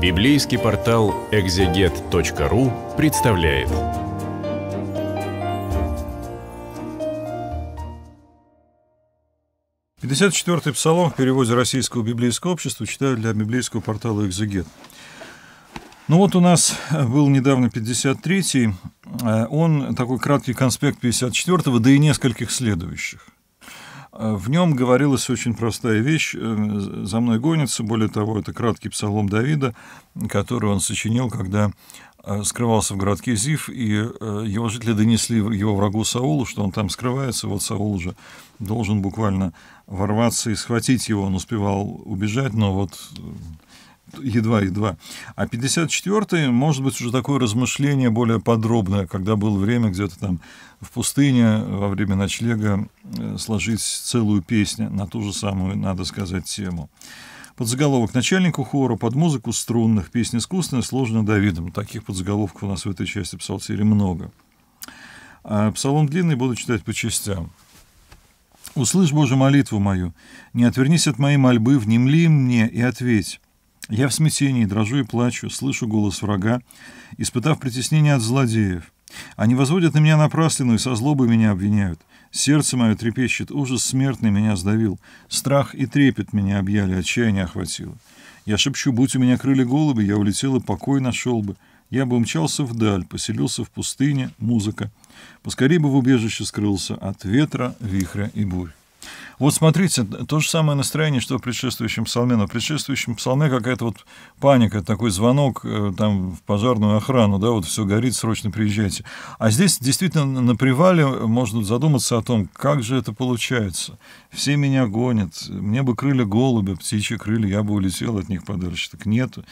Библейский портал экзегет.ру представляет. Пятьдесят четвертый псалом в переводе Российского библейского общества читаю для библейского портала «Экзегет». Ну вот у нас был недавно 53-й, э, он такой краткий конспект 54-го, да и нескольких следующих – Э, в нем говорилась очень простая вещь э, «За мной гонится». Более того, это краткий псалом Давида, который он сочинил, когда э, скрывался в городке Зив, и его жители донесли его врагу Саулу, что он там скрывается. Вот Саул уже должен буквально ворваться и схватить его. Он успевал убежать, но вот едва-едва. А 54-й, может быть, уже такое размышление более подробное, когда было время где-то там в пустыне во время ночлега э, сложить целую песню на ту же самую, надо сказать, тему. Подзаголовок начальнику хора, под музыку струнных, песни искусственная, сложно Давидом. Таких подзаголовков у нас в этой части псалтири много. А псалом длинный буду читать по частям. «Услышь, Боже, молитву мою, не отвернись от моей мольбы, внемли мне и ответь. Я в смятении, дрожу и плачу, слышу голос врага, испытав притеснение от злодеев. Они возводят на меня напраслину и со злобы меня обвиняют. Сердце мое трепещет, ужас смертный меня сдавил. Страх и трепет меня объяли, отчаяние охватило. Я шепчу, будь у меня крылья голуби, я улетел и покой нашел бы. Я бы умчался вдаль, поселился в пустыне, музыка. Поскорей бы в убежище скрылся от ветра, вихря и бурь. Вот смотрите, то же самое настроение, что в предшествующем псалме. Но в предшествующем псалме какая-то вот паника, такой звонок э, там в пожарную охрану, да, вот все горит, срочно приезжайте. А здесь действительно на привале можно задуматься о том, как же это получается. Все меня гонят, мне бы крылья голуби, птичьи крылья, я бы улетел от них подальше, так нету.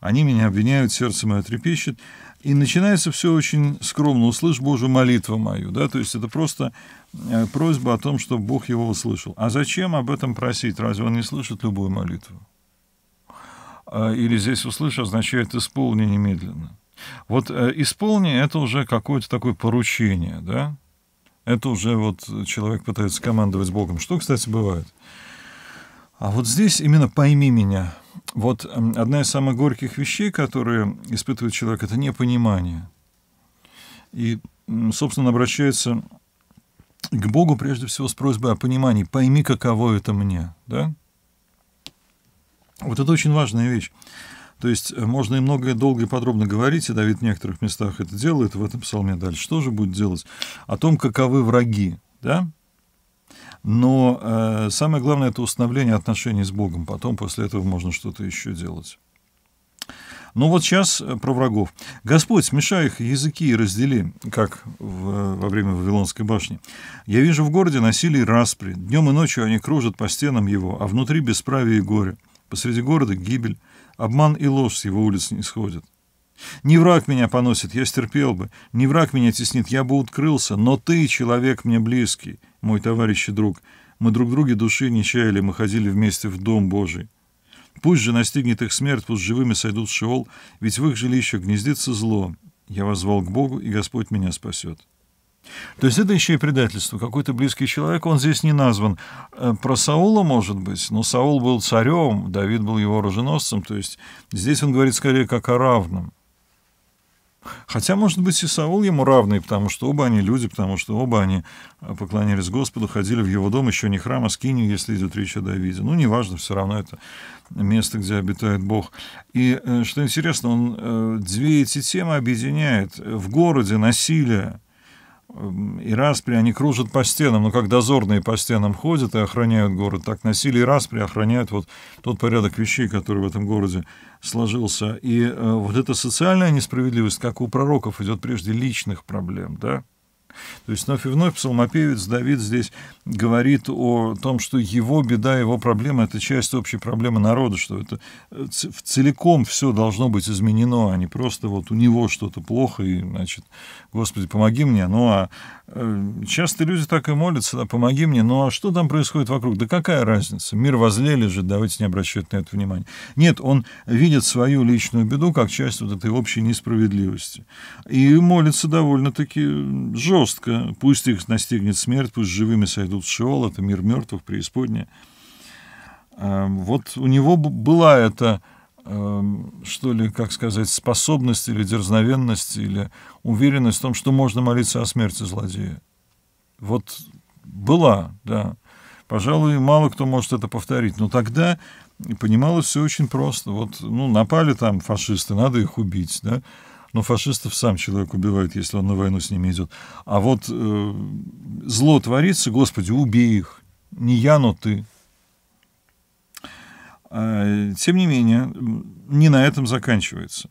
Они меня обвиняют, сердце мое трепещет. И начинается все очень скромно. «Услышь, Боже, молитву мою». Да? То есть это просто Э, просьба о том, чтобы Бог его услышал. А зачем об этом просить? Разве он не слышит любую молитву? Э, или здесь «услышь» означает «исполни немедленно». Вот э, «исполни» — это уже какое-то такое поручение, да? Это уже вот человек пытается командовать Богом. Что, кстати, бывает. А вот здесь именно «пойми меня». Вот эм, одна из самых горьких вещей, которые испытывает человек, это непонимание. И, собственно, обращается к Богу прежде всего с просьбой о понимании, пойми, каково это мне, да? Вот это очень важная вещь. То есть э, можно и многое долго и подробно говорить, и Давид в некоторых местах это делает, в этом псалме дальше тоже будет делать, о том, каковы враги, да? Но э, самое главное – это установление отношений с Богом. Потом после этого можно что-то еще делать. Но ну вот сейчас э, про врагов. «Господь, смешай их языки и раздели, как в, во время Вавилонской башни. Я вижу в городе насилие распри. Днем и ночью они кружат по стенам его, а внутри бесправие и горе. Посреди города гибель, обман и ложь с его улиц не сходят. Не враг меня поносит, я стерпел бы. Не враг меня теснит, я бы открылся. Но ты, человек мне близкий, мой товарищ и друг. Мы друг друге души не чаяли, мы ходили вместе в дом Божий. Пусть же настигнет их смерть, пусть живыми сойдут в Шеол, ведь в их жилище гнездится зло. Я возвал к Богу, и Господь меня спасет». То есть это еще и предательство. Какой-то близкий человек, он здесь не назван. Э, про Саула, может быть, но Саул был царем, Давид был его оруженосцем, то есть здесь он говорит скорее как о равном. Хотя, может быть, и Саул ему равный, потому что оба они люди, потому что оба они э, поклонялись Господу, ходили в его дом, еще не храм, а скинью, если идет речь о Давиде. Ну, неважно, все равно это место, где обитает Бог. И, э, что интересно, он э, две эти темы объединяет. В городе насилие, Эм, и распри, они кружат по стенам, но как дозорные по стенам ходят и охраняют город, так насилие и распри охраняют вот тот порядок вещей, который в этом городе сложился. И э, вот эта социальная несправедливость, как у пророков, идет прежде личных проблем, да, то есть вновь и вновь псалмопевец Давид здесь говорит о том, что его беда, его проблема – это часть общей проблемы народа, что это э, целиком все должно быть изменено, а не просто вот у него что-то плохо, и, значит, «Господи, помоги мне». Ну, а э, часто люди так и молятся, да, «Помоги мне», ну, а что там происходит вокруг? Да какая разница? Мир возле лежит, давайте не обращать на это внимание. Нет, он видит свою личную беду как часть вот этой общей несправедливости. И молится довольно-таки жестко жестко. Пусть их настигнет смерть, пусть живыми сойдут с Шиол, это мир мертвых, преисподняя. А, вот у него была эта, эм, что ли, как сказать, способность или дерзновенность, или уверенность в том, что можно молиться о смерти злодея. Вот была, да. Пожалуй, мало кто может это повторить. Но тогда понималось все очень просто. Вот, ну, напали там фашисты, надо их убить, да но фашистов сам человек убивает, если он на войну с ними идет. А вот э, зло творится, Господи, убей их, не я, но ты. Э, тем не менее, не на этом заканчивается.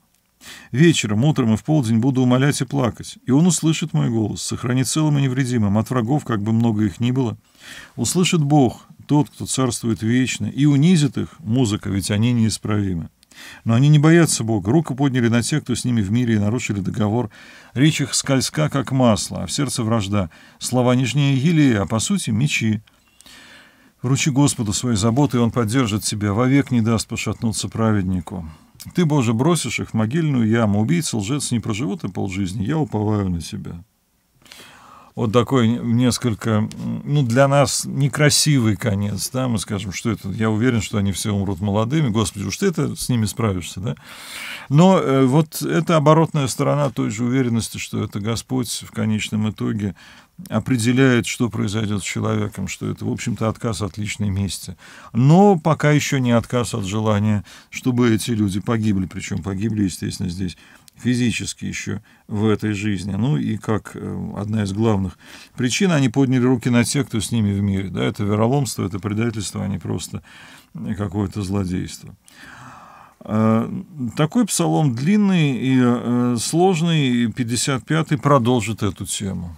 Вечером, утром и в полдень буду умолять и плакать, и он услышит мой голос, сохранит целым и невредимым от врагов, как бы много их ни было. Услышит Бог, тот, кто царствует вечно, и унизит их музыка, ведь они неисправимы. Но они не боятся Бога. Руку подняли на тех, кто с ними в мире и нарушили договор. Речь их скользка, как масло, а в сердце вражда. Слова нежнее елея, а по сути мечи. Вручи Господу свои заботы, и Он поддержит тебя, вовек не даст пошатнуться праведнику. Ты, Боже, бросишь их в могильную яму, убийца, лжец не проживут и полжизни, я уповаю на тебя» вот такой несколько, ну, для нас некрасивый конец, да, мы скажем, что это, я уверен, что они все умрут молодыми, господи, уж ты это с ними справишься, да. Но э, вот это оборотная сторона той же уверенности, что это Господь в конечном итоге определяет, что произойдет с человеком, что это, в общем-то, отказ от личной мести. Но пока еще не отказ от желания, чтобы эти люди погибли, причем погибли, естественно, здесь физически еще в этой жизни. Ну и как э, одна из главных причин, они подняли руки на тех, кто с ними в мире. Да, это вероломство, это предательство, а не просто какое-то злодейство. Э, такой псалом длинный и э, сложный, 55-й продолжит эту тему.